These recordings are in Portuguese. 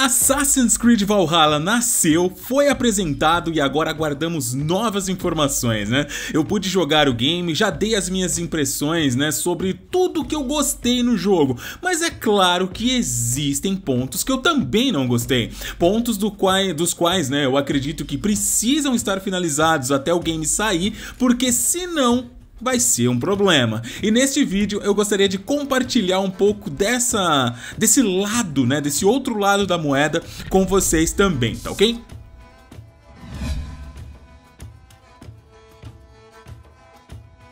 Assassin's Creed Valhalla nasceu, foi apresentado e agora aguardamos novas informações, né? Eu pude jogar o game, já dei as minhas impressões, né, sobre tudo que eu gostei no jogo, mas é claro que existem pontos que eu também não gostei, pontos do quai, dos quais, né, eu acredito que precisam estar finalizados até o game sair, porque senão vai ser um problema. E neste vídeo eu gostaria de compartilhar um pouco dessa desse lado, né, desse outro lado da moeda com vocês também, tá OK?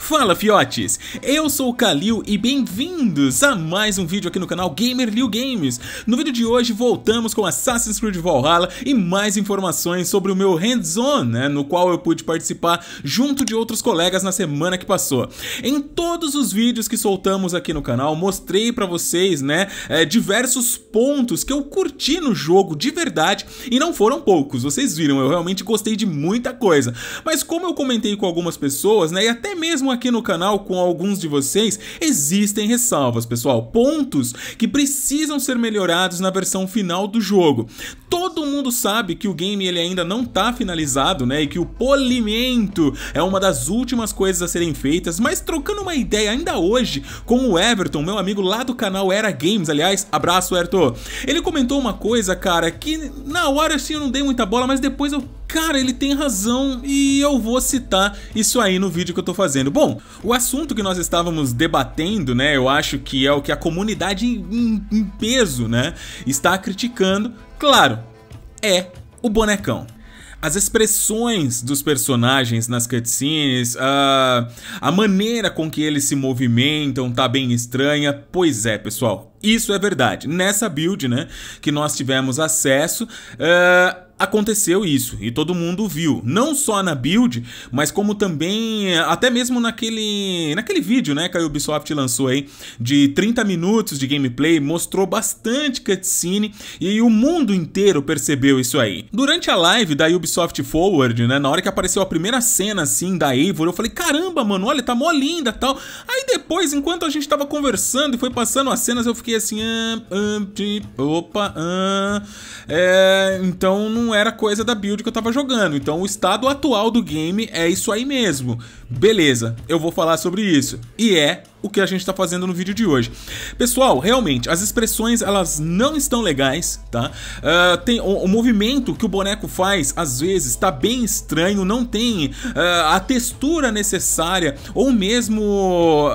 Fala fiotes, eu sou o Kalil e bem-vindos a mais um vídeo aqui no canal Gamer Liu Games. No vídeo de hoje voltamos com Assassin's Creed Valhalla e mais informações sobre o meu hands-on, né, no qual eu pude participar junto de outros colegas na semana que passou. Em todos os vídeos que soltamos aqui no canal, mostrei para vocês, né, é, diversos pontos que eu curti no jogo de verdade e não foram poucos. Vocês viram, eu realmente gostei de muita coisa. Mas como eu comentei com algumas pessoas, né, e até mesmo aqui no canal com alguns de vocês, existem ressalvas, pessoal. Pontos que precisam ser melhorados na versão final do jogo. Todo mundo sabe que o game ele ainda não está finalizado, né? E que o polimento é uma das últimas coisas a serem feitas, mas trocando uma ideia ainda hoje com o Everton, meu amigo lá do canal Era Games, aliás, abraço, Everton. Ele comentou uma coisa, cara, que na hora assim eu não dei muita bola, mas depois eu Cara, ele tem razão e eu vou citar isso aí no vídeo que eu tô fazendo. Bom, o assunto que nós estávamos debatendo, né, eu acho que é o que a comunidade em, em peso, né, está criticando, claro, é o bonecão as expressões dos personagens nas cutscenes, a, a maneira com que eles se movimentam tá bem estranha. Pois é, pessoal, isso é verdade. Nessa build, né, que nós tivemos acesso, uh, aconteceu isso e todo mundo viu, não só na build, mas como também eh, até mesmo naquele naquele vídeo, né, que a Ubisoft lançou aí de 30 minutos de gameplay, mostrou bastante cutscene e o mundo inteiro percebeu isso aí. Durante a live da Ubisoft Forward, né, na hora que apareceu a primeira cena assim da Eivor, eu falei: "Caramba, mano, olha, tá mó linda", tal. Aí depois, enquanto a gente tava conversando e foi passando as cenas, eu fiquei assim, ah, ah, de, tipo, opa, ah, é, então não não era coisa da build que eu tava jogando. Então o estado atual do game é isso aí mesmo. Beleza, eu vou falar sobre isso. E é o que a gente está fazendo no vídeo de hoje. Pessoal, realmente, as expressões elas não estão legais, tá? Uh, tem, o, o, movimento que o boneco faz, às vezes, está bem estranho, não tem uh, a textura necessária, ou mesmo...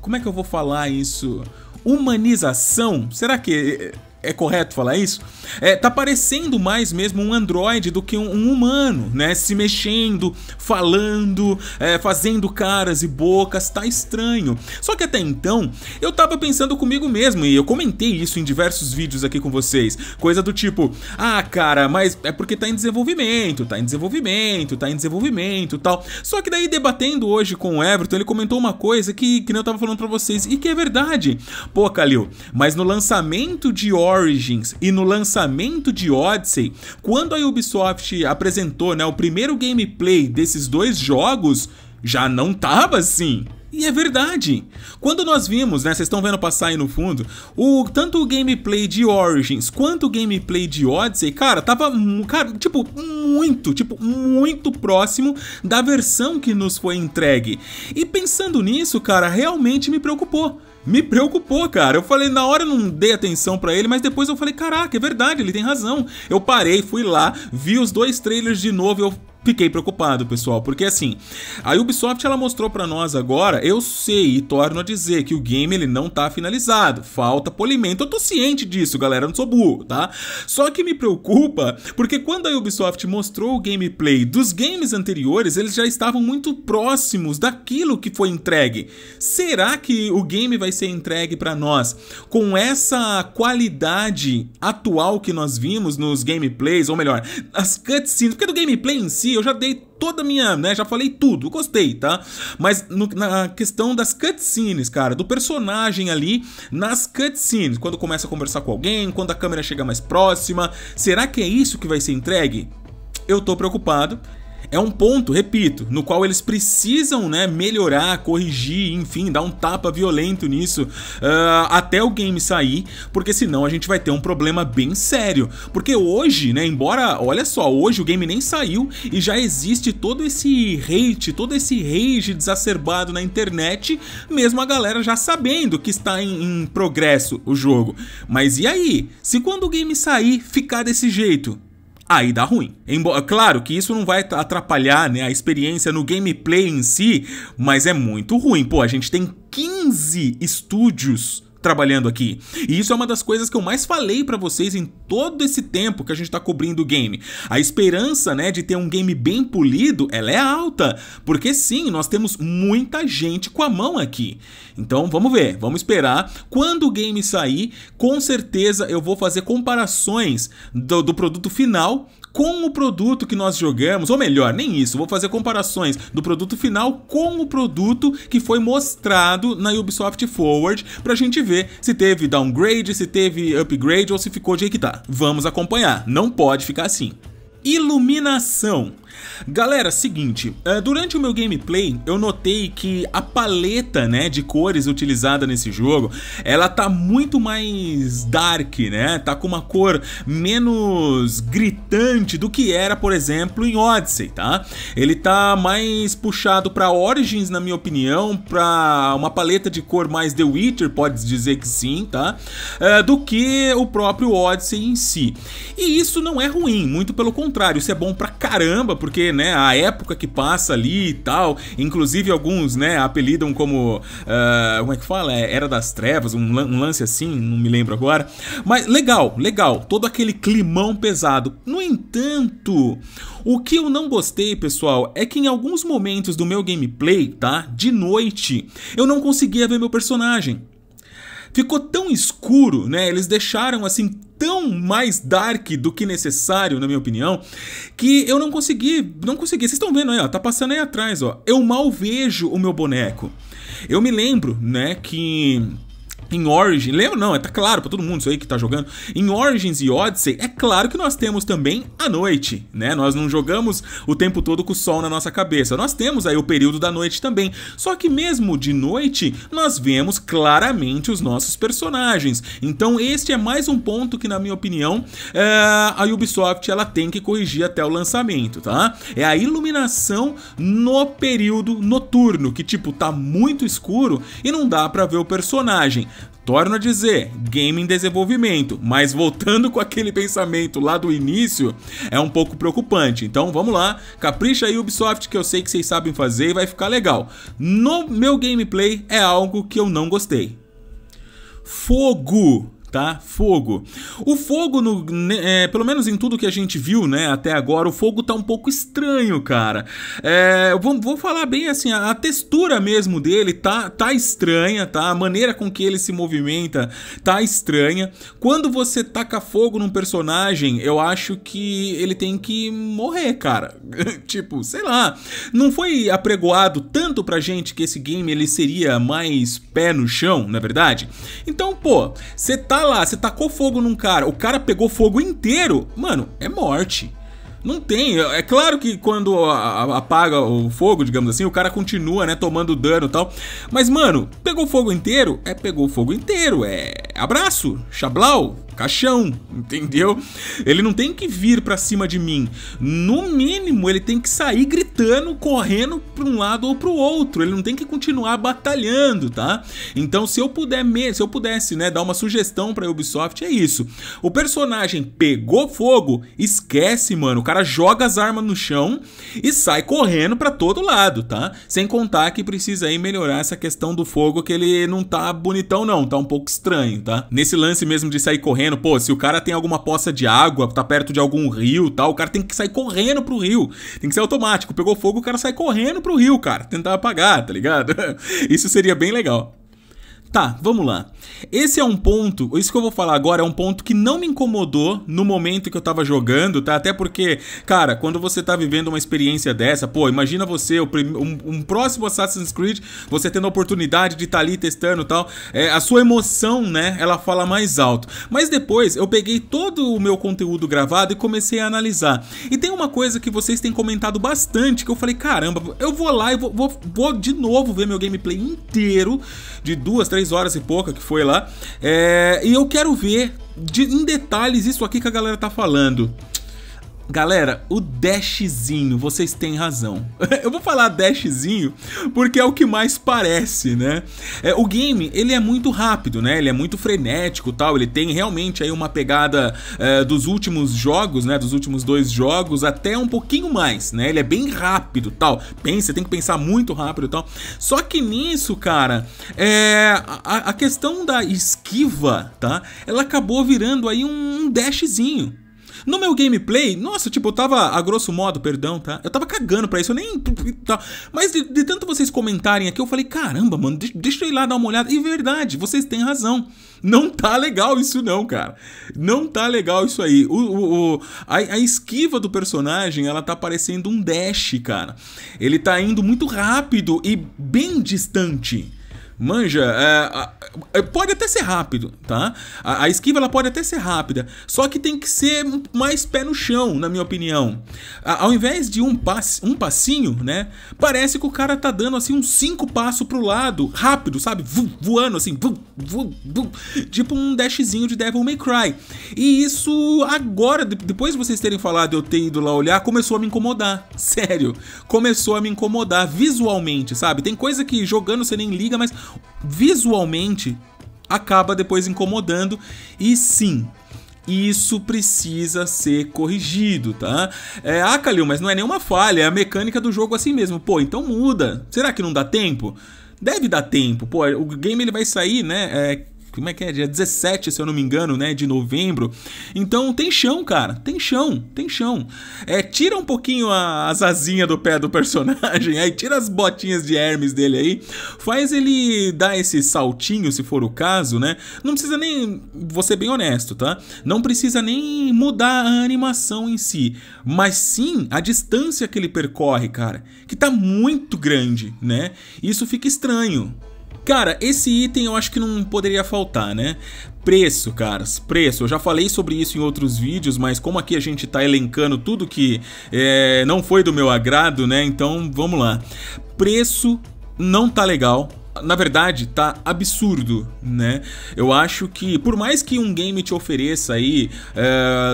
Como é que eu vou falar isso? Humanização? Será que eh, é correto falar isso? É, tá parecendo mais mesmo um androide do que um, um humano, né? Se mexendo, falando, é, fazendo caras e bocas, tá estranho. Só que até então, eu tava pensando comigo mesmo, e eu comentei isso em diversos vídeos aqui com vocês. Coisa do tipo, ah, cara, mas é porque tá em desenvolvimento, tá em desenvolvimento, tá em desenvolvimento tal. Só que daí, debatendo hoje com o Everton, ele comentou uma coisa que, que eu tava falando pra vocês, e que é verdade. Pô, Calil, mas no lançamento de Origins e no lançamento de Odyssey, quando a Ubisoft apresentou né, o primeiro gameplay desses dois jogos, já não tava assim. E é verdade. Quando nós vimos, né, vocês estão vendo passar aí no fundo, o tanto o gameplay de Origins quanto o gameplay de Odyssey, cara, tava, cara, tipo, muito, tipo, muito próximo da versão que nos foi entregue. E pensando nisso, cara, realmente me preocupou me preocupou, cara. Eu falei, na hora eu não dei atenção para ele, mas depois eu falei, caraca, é verdade, ele tem razão. Eu parei, fui lá, vi os dois trailers de novo, eu fiquei preocupado, pessoal, porque assim, a Ubisoft ela mostrou para nós agora, eu sei e torno a dizer que o game ele não tá finalizado, falta polimento, eu tô ciente disso, galera, eu não sou burro, tá? Só que me preocupa porque quando a Ubisoft mostrou o gameplay dos games anteriores, eles já estavam muito próximos daquilo que foi entregue. Será que o game vai ser entregue para nós com essa qualidade atual que nós vimos nos gameplays, ou melhor, as cutscenes, porque do gameplay em si eu já dei toda a minha, né? Já falei tudo, gostei, tá? Mas no, na questão das cutscenes, cara, do personagem ali nas cutscenes, quando começa a conversar com alguém, quando a câmera chega mais próxima, será que é isso que vai ser entregue? eu tô preocupado é um ponto, repito, no qual eles precisam né, melhorar, corrigir, enfim, dar um tapa violento nisso uh, até o game sair, porque senão a gente vai ter um problema bem sério. Porque hoje, né, embora, olha só, hoje o game nem saiu e já existe todo esse hate, todo esse rage desacerbado na internet, mesmo a galera já sabendo que está em, em progresso o jogo. Mas e aí? Se quando o game sair ficar desse jeito, aí dá ruim. Embora, é claro que isso não vai atrapalhar né, a experiência no gameplay em si, mas é muito ruim. Pô, a gente tem 15 estúdios trabalhando aqui. E isso é uma das coisas que eu mais falei para vocês em todo esse tempo que a gente tá cobrindo o game. A esperança, né, de ter um game bem polido, ela é alta, porque sim, nós temos muita gente com a mão aqui. Então, vamos ver, vamos esperar. Quando o game sair, com certeza eu vou fazer comparações do, do produto final com o produto que nós jogamos, ou melhor, nem isso, vou fazer comparações do produto final com o produto que foi mostrado na Ubisoft Forward pra gente ver se teve downgrade, se teve upgrade ou se ficou de aí que tá. Vamos acompanhar, não pode ficar assim. Iluminação. Galera, seguinte, eh, durante o meu gameplay eu notei que a paleta, né, de cores utilizada nesse jogo, ela tá muito mais dark, né? Tá com uma cor menos gritante do que era, por exemplo, em Odyssey, tá? Ele tá mais puxado para Origins, na minha opinião, para uma paleta de cor mais The Witcher, pode dizer que sim, tá? Eh, do que o próprio Odyssey em si. E isso não é ruim, muito pelo contrário contrário, isso é bom pra caramba, porque, né, a época que passa ali e tal, inclusive alguns, né, apelidam como, uh, como é que fala? É, Era das Trevas, um, um lance assim, não me lembro agora. Mas legal, legal, todo aquele climão pesado. No entanto, o que eu não gostei, pessoal, é que em alguns momentos do meu gameplay, tá, de noite, eu não conseguia ver meu personagem ficou tão escuro, né? Eles deixaram assim tão mais dark do que necessário, na minha opinião, que eu não consegui, não consegui. Vocês estão vendo aí, ó, tá passando aí atrás, ó. Eu mal vejo o meu boneco. Eu me lembro, né, que em Origin, lembra? Não, é, tá claro para todo mundo isso aí que tá jogando. Em Origins e Odyssey, é claro que nós temos também a noite, né? Nós não jogamos o tempo todo com o sol na nossa cabeça. Nós temos aí o período da noite também. Só que mesmo de noite, nós vemos claramente os nossos personagens. Então, este é mais um ponto que, na minha opinião, é... a Ubisoft ela tem que corrigir até o lançamento, tá? É a iluminação no período noturno, que tipo, tá muito escuro e não dá para ver o personagem. Torno a dizer, game em desenvolvimento, mas voltando com aquele pensamento lá do início, é um pouco preocupante. Então vamos lá, capricha aí Ubisoft que eu sei que vocês sabem fazer e vai ficar legal. No meu gameplay é algo que eu não gostei. Fogo! tá? Fogo. O fogo, no, é, pelo menos em tudo que a gente viu, né, até agora, o fogo tá um pouco estranho, cara. É, vou, vou falar bem assim, a, a, textura mesmo dele tá, tá estranha, tá? A maneira com que ele se movimenta tá estranha. Quando você taca fogo num personagem, eu acho que ele tem que morrer, cara. tipo, sei lá, não foi apregoado tanto pra gente que esse game ele seria mais pé no chão, na é verdade? Então, pô, você tá tá lá, você tacou fogo num cara, o cara pegou fogo inteiro, mano, é morte. Não tem. É claro que quando apaga o fogo, digamos assim, o cara continua, né, tomando dano e tal. Mas, mano, pegou fogo inteiro? É pegou fogo inteiro. É abraço, xablau, caixão, entendeu? Ele não tem que vir para cima de mim. No mínimo, ele tem que sair gritando, correndo para um lado ou para o outro. Ele não tem que continuar batalhando, tá? Então, se eu puder, se eu pudesse, né, dar uma sugestão para Ubisoft é isso. O personagem pegou fogo, esquece, mano. O cara joga as armas no chão e sai correndo para todo lado, tá? Sem contar que precisa aí melhorar essa questão do fogo que ele não tá bonitão não, tá um pouco estranho, tá? Nesse lance mesmo de sair correndo correndo. Pô, se o cara tem alguma poça de água, tá perto de algum rio tal, o cara tem que sair correndo pro rio. Tem que ser automático. Pegou fogo, o cara sai correndo pro rio, cara. Tentar apagar, tá ligado? Isso seria bem legal. Tá, vamos lá. Esse é um ponto, isso que eu vou falar agora é um ponto que não me incomodou no momento que eu tava jogando, tá? Até porque, cara, quando você tá vivendo uma experiência dessa, pô, imagina você, um, um próximo Assassin's Creed, você tendo a oportunidade de estar tá ali testando e tal, é, a sua emoção, né, ela fala mais alto. Mas depois eu peguei todo o meu conteúdo gravado e comecei a analisar. E tem uma coisa que vocês têm comentado bastante, que eu falei, caramba, eu vou lá e vou, vou, vou de novo ver meu gameplay inteiro, de duas, três horas e pouca que foi foi lá. É, e eu quero ver de, em detalhes isso aqui que a galera tá falando. Galera, o dashzinho, vocês têm razão. Eu vou falar dashzinho porque é o que mais parece, né? É, o game, ele é muito rápido, né? Ele é muito frenético tal, ele tem realmente aí uma pegada é, dos últimos jogos, né? Dos últimos dois jogos, até um pouquinho mais, né? Ele é bem rápido tal. Pensa, tem que pensar muito rápido tal. Só que nisso, cara, é, a, a questão da esquiva, tá? Ela acabou virando aí um dashzinho no meu gameplay, nossa, tipo, eu tava, a grosso modo, perdão, tá? Eu tava cagando pra isso, eu nem. Tá. Mas de, de tanto vocês comentarem aqui, eu falei, caramba, mano, deixa eu ir lá dar uma olhada. E verdade, vocês têm razão. Não tá legal isso, não, cara. Não tá legal isso aí. O, o, o a, a, esquiva do personagem, ela tá parecendo um dash, cara. Ele tá indo muito rápido e bem distante. Manja, é, é, pode até ser rápido, tá? A, a, esquiva ela pode até ser rápida, só que tem que ser mais pé no chão, na minha opinião. A, ao invés de um, pass, um passinho, né? Parece que o cara tá dando assim uns cinco passos pro lado, rápido, sabe? voando assim, tipo um dashzinho de Devil May Cry. E isso agora, depois de vocês terem falado, eu ter ido lá olhar, começou a me incomodar. Sério, começou a me incomodar visualmente, sabe? Tem coisa que jogando você nem liga, mas visualmente acaba depois incomodando. E sim, isso precisa ser corrigido, tá? É, ah, Calil, mas não é nenhuma falha, é a mecânica do jogo assim mesmo. Pô, então muda. Será que não dá tempo? Deve dar tempo. Pô, o game ele vai sair, né? É, como é que é? Dia 17, se eu não me engano, né? De novembro. Então tem chão, cara. Tem chão, tem chão. É, tira um pouquinho a, as asinhas do pé do personagem, aí tira as botinhas de Hermes dele aí. Faz ele dar esse saltinho, se for o caso, né? Não precisa nem. Vou ser bem honesto, tá? Não precisa nem mudar a animação em si. Mas sim a distância que ele percorre, cara. Que tá muito grande, né? Isso fica estranho. Cara, esse item eu acho que não poderia faltar, né? Preço, caras, preço. Eu já falei sobre isso em outros vídeos, mas como aqui a gente tá elencando tudo que é, não foi do meu agrado, né? Então, vamos lá. Preço não tá legal na verdade, tá absurdo, né? Eu acho que, por mais que um game te ofereça aí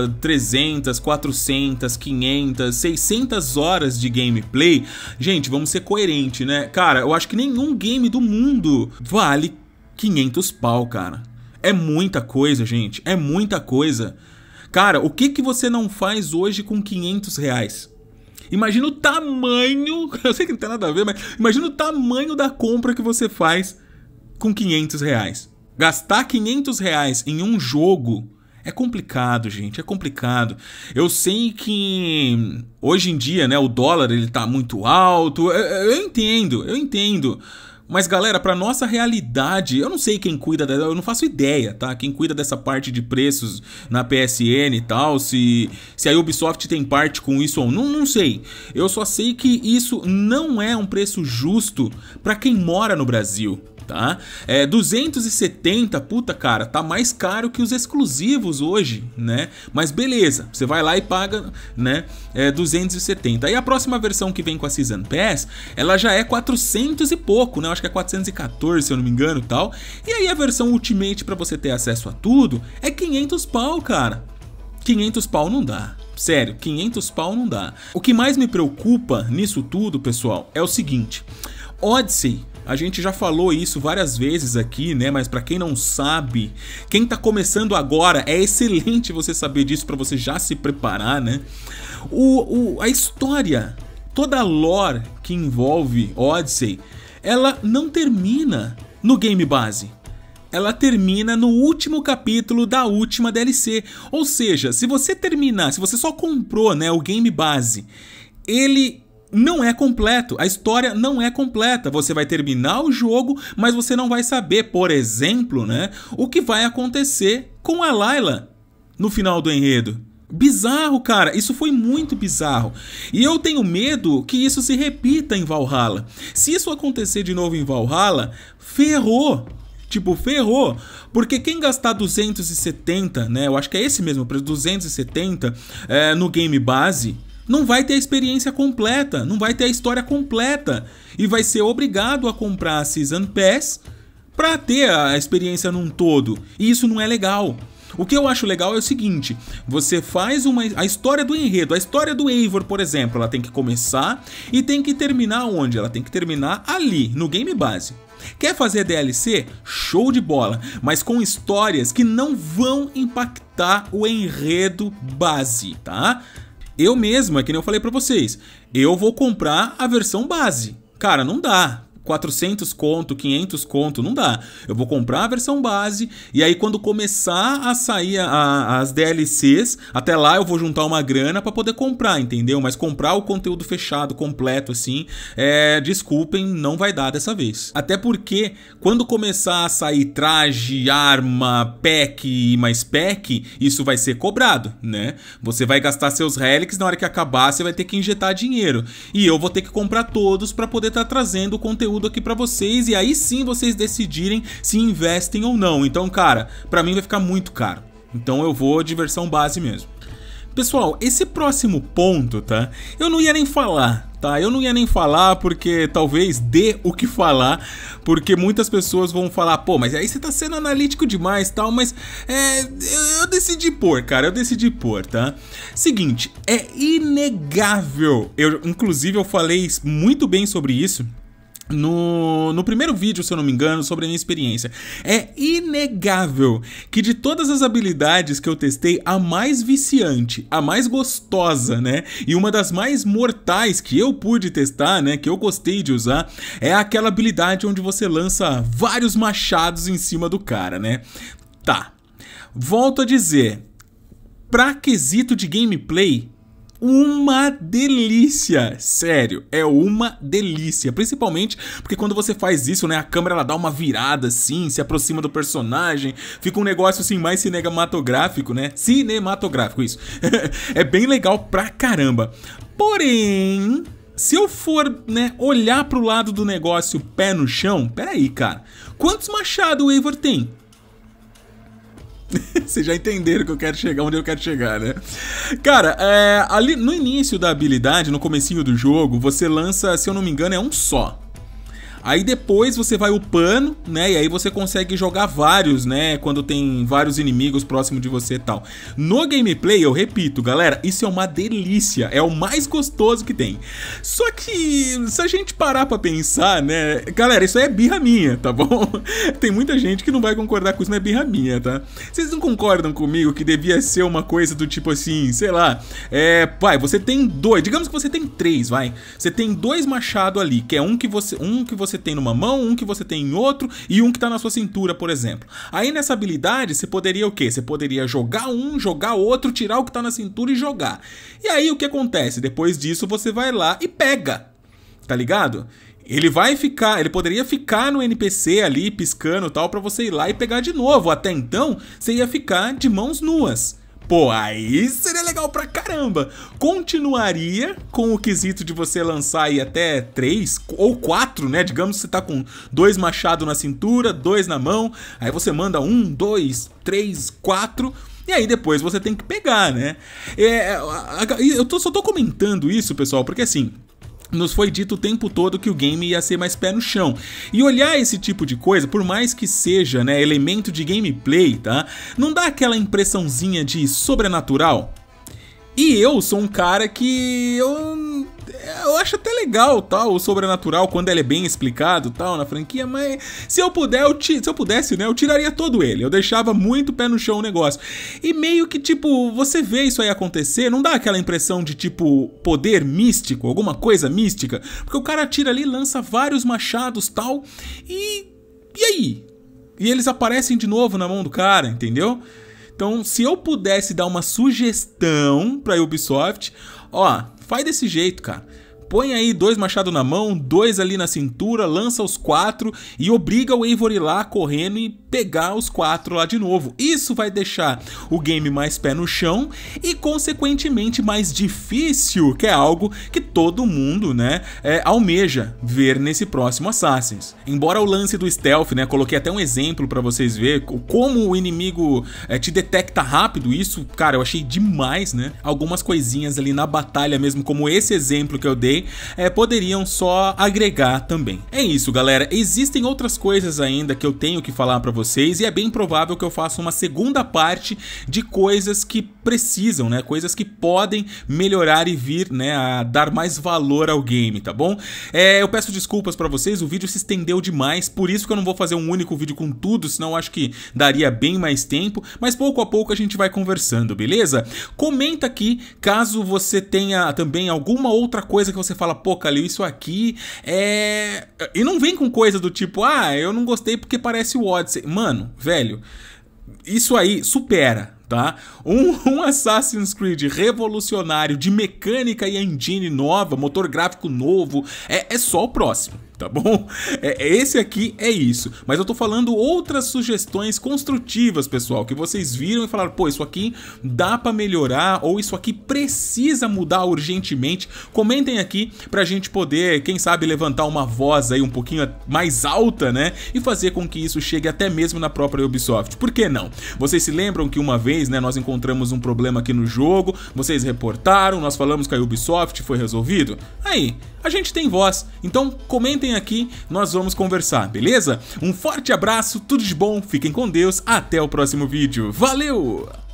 uh, 300, 400, 500, 600 horas de gameplay, gente, vamos ser coerente, né? Cara, eu acho que nenhum game do mundo vale 500 pau, cara. É muita coisa, gente, é muita coisa. Cara, o que que você não faz hoje com 500 reais? Imagina o tamanho, eu sei que não tem nada a ver, mas imagina o tamanho da compra que você faz com 500 reais. Gastar 500 reais em um jogo é complicado, gente, é complicado. Eu sei que hoje em dia, né, o dólar ele tá muito alto. Eu, eu entendo, eu entendo. Mas galera, para nossa realidade, eu não sei quem cuida eu não faço ideia, tá? Quem cuida dessa parte de preços na PSN e tal, se, se a Ubisoft tem parte com isso ou não, não sei. Eu só sei que isso não é um preço justo para quem mora no Brasil tá? É, 270, puta cara, tá mais caro que os exclusivos hoje, né? Mas beleza, você vai lá e paga, né? É, 270. Aí a próxima versão que vem com a Season Pass, ela já é 400 e pouco, né? Eu acho que é 414, se eu não me engano, tal. E aí a versão Ultimate para você ter acesso a tudo é 500 pau, cara. 500 pau não dá. Sério, 500 pau não dá. O que mais me preocupa nisso tudo, pessoal, é o seguinte: Odyssey a gente já falou isso várias vezes aqui, né? Mas para quem não sabe, quem tá começando agora, é excelente você saber disso para você já se preparar, né? O, o, a história, toda a lore que envolve Odyssey, ela não termina no game base ela termina no último capítulo da última DLC. Ou seja, se você terminar, se você só comprou né, o game base, ele não é completo. A história não é completa. Você vai terminar o jogo, mas você não vai saber, por exemplo, né, o que vai acontecer com a Layla no final do enredo. Bizarro, cara. Isso foi muito bizarro. E eu tenho medo que isso se repita em Valhalla. Se isso acontecer de novo em Valhalla, ferrou. Tipo, ferrou. Porque quem gastar 270, né? Eu acho que é esse mesmo preço, 270 é, eh, no game base não vai ter a experiência completa, não vai ter a história completa e vai ser obrigado a comprar a Season Pass para ter a experiência num todo. E isso não é legal. O que eu acho legal é o seguinte: você faz uma a história do enredo, a história do Eivor, por exemplo, ela tem que começar e tem que terminar onde? Ela tem que terminar ali, no game base. Quer fazer DLC? Show de bola, mas com histórias que não vão impactar o enredo base, tá? Eu mesmo, é que nem eu falei para vocês, eu vou comprar a versão base. Cara, não dá. 400 conto, 500 conto, não dá. Eu vou comprar a versão base e aí quando começar a sair a, a, as DLCs, até lá eu vou juntar uma grana para poder comprar, entendeu? Mas comprar o conteúdo fechado, completo, assim, é, desculpem, não vai dar dessa vez. Até porque quando começar a sair traje, arma, pack e mais pack, isso vai ser cobrado, né? Você vai gastar seus relics, na hora que acabar você vai ter que injetar dinheiro. E eu vou ter que comprar todos para poder estar tá trazendo o conteúdo conteúdo aqui para vocês e aí sim vocês decidirem se investem ou não. Então, cara, para mim vai ficar muito caro. Então eu vou de versão base mesmo. Pessoal, esse próximo ponto, tá? Eu não ia nem falar, tá? Eu não ia nem falar porque talvez dê o que falar, porque muitas pessoas vão falar, pô, mas aí você tá sendo analítico demais, tal, mas é, eu, decidi pôr, cara, eu decidi pôr, tá? Seguinte, é inegável. Eu inclusive eu falei muito bem sobre isso no, no primeiro vídeo, se eu não me engano, sobre a minha experiência. É inegável que de todas as habilidades que eu testei, a mais viciante, a mais gostosa, né? E uma das mais mortais que eu pude testar, né? Que eu gostei de usar, é aquela habilidade onde você lança vários machados em cima do cara, né? Tá. Volto a dizer, pra quesito de gameplay, uma delícia. Sério, é uma delícia. Principalmente porque quando você faz isso, né? A câmera ela dá uma virada assim, se aproxima do personagem. Fica um negócio assim mais cinematográfico, né? Cinematográfico, isso. é bem legal pra caramba. Porém, se eu for, né, olhar pro lado do negócio pé no chão, peraí, cara. Quantos machados o Eivor tem? Vocês já entenderam que eu quero chegar onde eu quero chegar, né? Cara, é, ali no início da habilidade, no comecinho do jogo, você lança, se eu não me engano, é um só. Aí depois você vai upando, né? E aí você consegue jogar vários, né? Quando tem vários inimigos próximo de você e tal. No gameplay, eu repito, galera, isso é uma delícia. É o mais gostoso que tem. Só que se a gente parar pra pensar, né? Galera, isso é birra minha, tá bom? tem muita gente que não vai concordar com isso, não é birra minha, tá? Vocês não concordam comigo que devia ser uma coisa do tipo assim, sei lá, é, pai, você tem dois, digamos que você tem três, vai. Você tem dois machado ali, que é um que você, um que você você tem numa mão, um que você tem em outro e um que está na sua cintura, por exemplo. Aí nessa habilidade você poderia o quê? Você poderia jogar um, jogar outro, tirar o que está na cintura e jogar. E aí o que acontece? Depois disso você vai lá e pega. Tá ligado? Ele vai ficar, ele poderia ficar no NPC ali piscando tal para você ir lá e pegar de novo. Até então, você ia ficar de mãos nuas. Pô, aí seria legal pra caramba. Continuaria com o quesito de você lançar aí até três ou quatro, né? Digamos que você tá com dois machados na cintura, dois na mão, aí você manda um, dois, três, quatro. E aí depois você tem que pegar, né? É, eu tô, só tô comentando isso, pessoal, porque assim, nos foi dito o tempo todo que o game ia ser mais pé no chão. E olhar esse tipo de coisa, por mais que seja né, elemento de gameplay, tá? Não dá aquela impressãozinha de sobrenatural? E eu sou um cara que eu é, eu acho até legal tal, o sobrenatural, quando ele é bem explicado tal, na franquia, mas se eu puder, eu se eu pudesse, né, eu tiraria todo ele. Eu deixava muito pé no chão o negócio. E meio que, tipo, você vê isso aí acontecer, não dá aquela impressão de, tipo, poder místico, alguma coisa mística, porque o cara tira ali, lança vários machados tal, e. E aí? E eles aparecem de novo na mão do cara, entendeu? Então, se eu pudesse dar uma sugestão para a Ubisoft, Ó, faz desse jeito, cara. Põe aí dois machados na mão, dois ali na cintura, lança os quatro e obriga o Avery lá correndo e pegar os quatro lá de novo. Isso vai deixar o game mais pé no chão e, consequentemente, mais difícil, que é algo que todo mundo, né, é, almeja ver nesse próximo Assassin's. Embora o lance do stealth, né, coloquei até um exemplo para vocês ver como o inimigo é, te detecta rápido, isso, cara, eu achei demais, né? Algumas coisinhas ali na batalha mesmo, como esse exemplo que eu dei, é, poderiam só agregar também. É isso, galera. Existem outras coisas ainda que eu tenho que falar para vocês vocês e é bem provável que eu faça uma segunda parte de coisas que precisam, né? Coisas que podem melhorar e vir, né, a dar mais valor ao game, tá bom? É, eu peço desculpas para vocês, o vídeo se estendeu demais, por isso que eu não vou fazer um único vídeo com tudo, senão eu acho que daria bem mais tempo, mas pouco a pouco a gente vai conversando, beleza? Comenta aqui caso você tenha também alguma outra coisa que você fala, pô, Calil, isso aqui é... E não vem com coisa do tipo, ah, eu não gostei porque parece o Odyssey. Mano, velho, isso aí supera. Tá? Um, um, Assassin's Creed revolucionário de mecânica e engine nova, motor gráfico novo, é, é só o próximo tá bom? É, é, esse aqui é isso. Mas eu tô falando outras sugestões construtivas, pessoal, que vocês viram e falaram, pô, isso aqui dá para melhorar ou isso aqui precisa mudar urgentemente. Comentem aqui pra gente poder, quem sabe, levantar uma voz aí um pouquinho mais alta, né? E fazer com que isso chegue até mesmo na própria Ubisoft. Por que não? Vocês se lembram que uma vez, né, nós encontramos um problema aqui no jogo, vocês reportaram, nós falamos que a Ubisoft foi resolvido? Aí, a gente tem voz. Então, comentem comentem aqui, nós vamos conversar, beleza? Um forte abraço, tudo de bom, fiquem com Deus, até o próximo vídeo. Valeu!